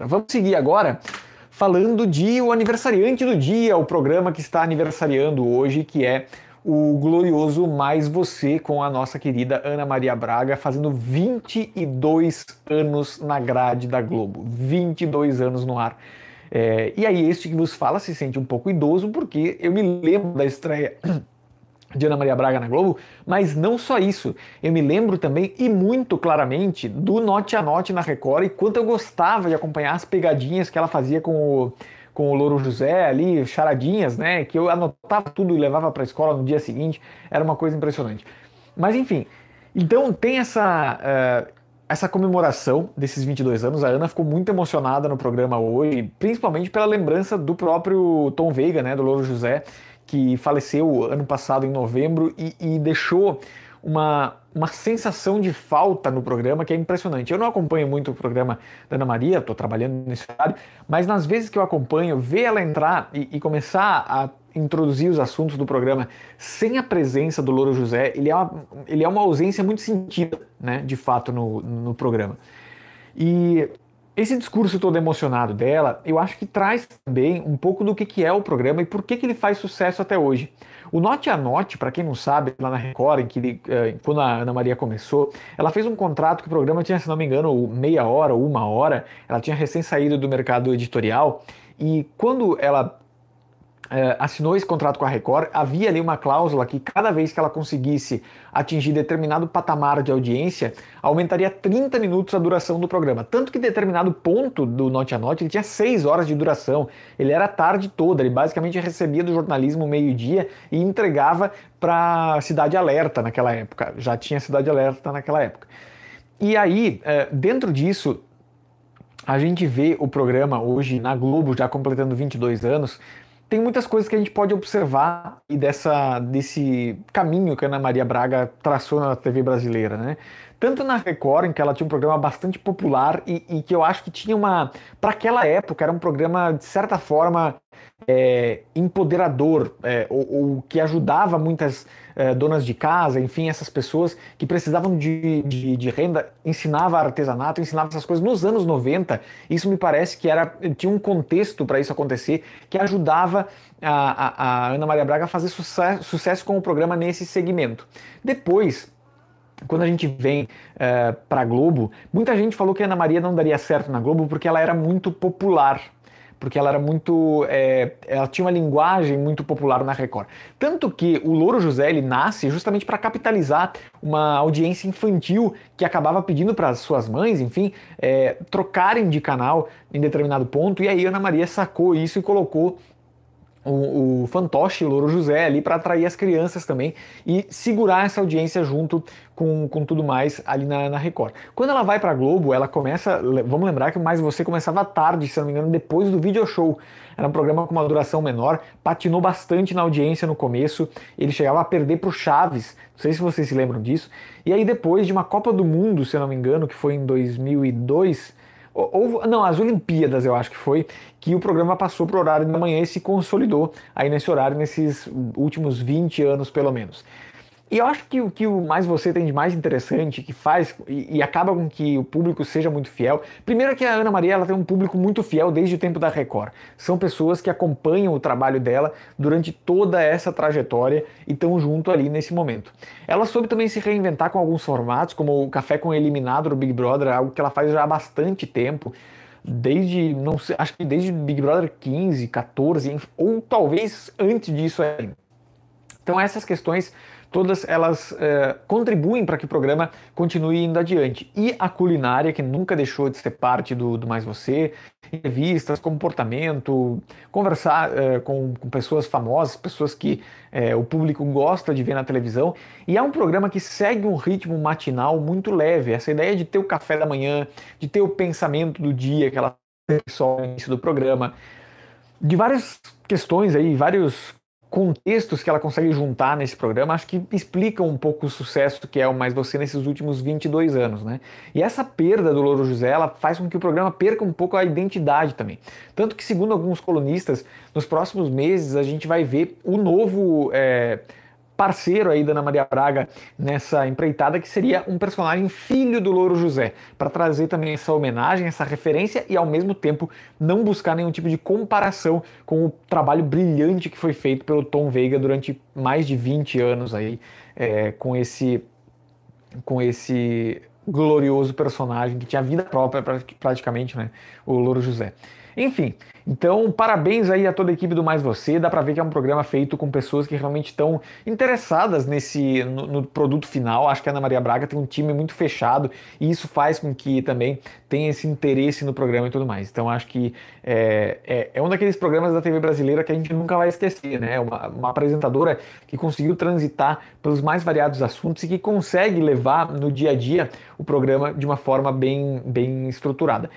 Tá, vamos seguir agora falando de o aniversariante do dia, o programa que está aniversariando hoje, que é o glorioso Mais Você com a nossa querida Ana Maria Braga, fazendo 22 anos na grade da Globo. 22 anos no ar. É, e aí, este que vos fala se sente um pouco idoso, porque eu me lembro da estreia de Ana Maria Braga na Globo, mas não só isso. Eu me lembro também e muito claramente do Note a Note na Record e quanto eu gostava de acompanhar as pegadinhas que ela fazia com o com o Louro José ali, charadinhas, né, que eu anotava tudo e levava para a escola no dia seguinte, era uma coisa impressionante. Mas enfim, então tem essa uh, essa comemoração desses 22 anos, a Ana ficou muito emocionada no programa hoje, principalmente pela lembrança do próprio Tom Veiga, né, do Louro José, que faleceu ano passado em novembro e, e deixou uma, uma sensação de falta no programa que é impressionante. Eu não acompanho muito o programa da Ana Maria, estou trabalhando nesse horário, mas nas vezes que eu acompanho, ver ela entrar e, e, começar a introduzir os assuntos do programa sem a presença do Louro José, ele é uma, ele é uma ausência muito sentida, né, de fato, no, no programa. E esse discurso todo emocionado dela, eu acho que traz também um pouco do que, que é o programa e por que, que ele faz sucesso até hoje. O Note a Note, para quem não sabe, lá na Record, em que ele, eh, quando a Ana Maria começou, ela fez um contrato que o programa tinha, se não me engano, meia hora ou uma hora. Ela tinha recém saído do mercado editorial e quando ela eh, assinou esse contrato com a Record, havia ali uma cláusula que cada vez que ela conseguisse atingir determinado patamar de audiência, aumentaria 30 minutos a duração do programa. Tanto que determinado ponto do Note a Note, ele tinha 6 horas de duração, ele era a tarde toda, ele basicamente recebia do jornalismo meio-dia e entregava para Cidade Alerta naquela época, já tinha Cidade Alerta naquela época. E aí, eh, dentro disso, a gente vê o programa hoje na Globo, já completando 22 anos, tem muitas coisas que a gente pode observar e dessa, desse caminho que a Ana Maria Braga traçou na TV brasileira, né? tanto na Record, em que ela tinha um programa bastante popular e, e que eu acho que tinha uma. Para aquela época, era um programa, de certa forma, é, empoderador, é, ou, ou, que ajudava muitas é, donas de casa, enfim, essas pessoas que precisavam de, de, de, renda, ensinava artesanato, ensinava essas coisas. Nos anos 90, isso me parece que era tinha um contexto para isso acontecer que ajudava a, a, a Ana Maria Braga a fazer sucesso, sucesso com o programa nesse segmento. Depois, quando a gente vem eh, para para Globo, muita gente falou que a Ana Maria não daria certo na Globo porque ela era muito popular. Porque ela era muito. É, ela tinha uma linguagem muito popular na Record. Tanto que o Louro José ele nasce justamente para capitalizar uma audiência infantil que acabava pedindo para suas mães, enfim, é, trocarem de canal em determinado ponto. E aí a Ana Maria sacou isso e colocou o, o fantoche Louro José ali para atrair as crianças também e segurar essa audiência junto com, com tudo mais ali na, na Record. Quando ela vai para Globo, ela começa, vamos lembrar que o mais você começava tarde, se não me engano, depois do video show. Era um programa com uma duração menor, patinou bastante na audiência no começo, ele chegava a perder o Chaves, não sei se vocês se lembram disso. E aí depois de uma Copa do Mundo, se não me engano, que foi em 2002, ou, não, as Olimpíadas eu acho que foi, que o programa passou para o horário da manhã e se consolidou aí nesse horário, nesses últimos 20 anos pelo menos. E eu acho que o que o mais você tem de mais interessante, que faz e, e, acaba com que o público seja muito fiel. Primeiro é que a Ana Maria ela tem um público muito fiel desde o tempo da Record. São pessoas que acompanham o trabalho dela durante toda essa trajetória e estão junto ali nesse momento. Ela soube também se reinventar com alguns formatos, como o Café com o Eliminado do Big Brother, algo que ela faz já há bastante tempo desde, não sei, acho que desde Big Brother 15, 14, ou talvez antes disso ainda. Então essas questões todas elas é, contribuem para que o programa continue indo adiante. E a culinária, que nunca deixou de ser parte do, do Mais Você, entrevistas, comportamento, conversar é, com, com, pessoas famosas, pessoas que é, o público gosta de ver na televisão. E é um programa que segue um ritmo matinal muito leve. Essa ideia de ter o café da manhã, de ter o pensamento do dia, aquela só no início do programa, de várias questões aí, vários contextos que ela consegue juntar nesse programa, acho que explicam um pouco o sucesso que é o Mais Você nesses últimos 22 anos, né? E essa perda do Louro José, ela faz com que o programa perca um pouco a identidade também. Tanto que, segundo alguns colunistas, nos próximos meses a gente vai ver o novo... É, parceiro aí da Ana Maria Braga nessa empreitada, que seria um personagem filho do Louro José, para trazer também essa homenagem, essa referência e ao mesmo tempo não buscar nenhum tipo de comparação com o trabalho brilhante que foi feito pelo Tom Veiga durante mais de 20 anos aí é, com esse com esse glorioso personagem que tinha vida própria praticamente, né? O Louro José. Enfim, então parabéns aí a toda a equipe do Mais Você. Dá para ver que é um programa feito com pessoas que realmente estão interessadas nesse no, no, produto final. Acho que a Ana Maria Braga tem um time muito fechado e isso faz com que também tenha esse interesse no programa e tudo mais. Então acho que é, é, é um daqueles programas da TV brasileira que a gente nunca vai esquecer, né? Uma, uma apresentadora que conseguiu transitar pelos mais variados assuntos e que consegue levar no dia a dia o programa de uma forma bem, bem estruturada.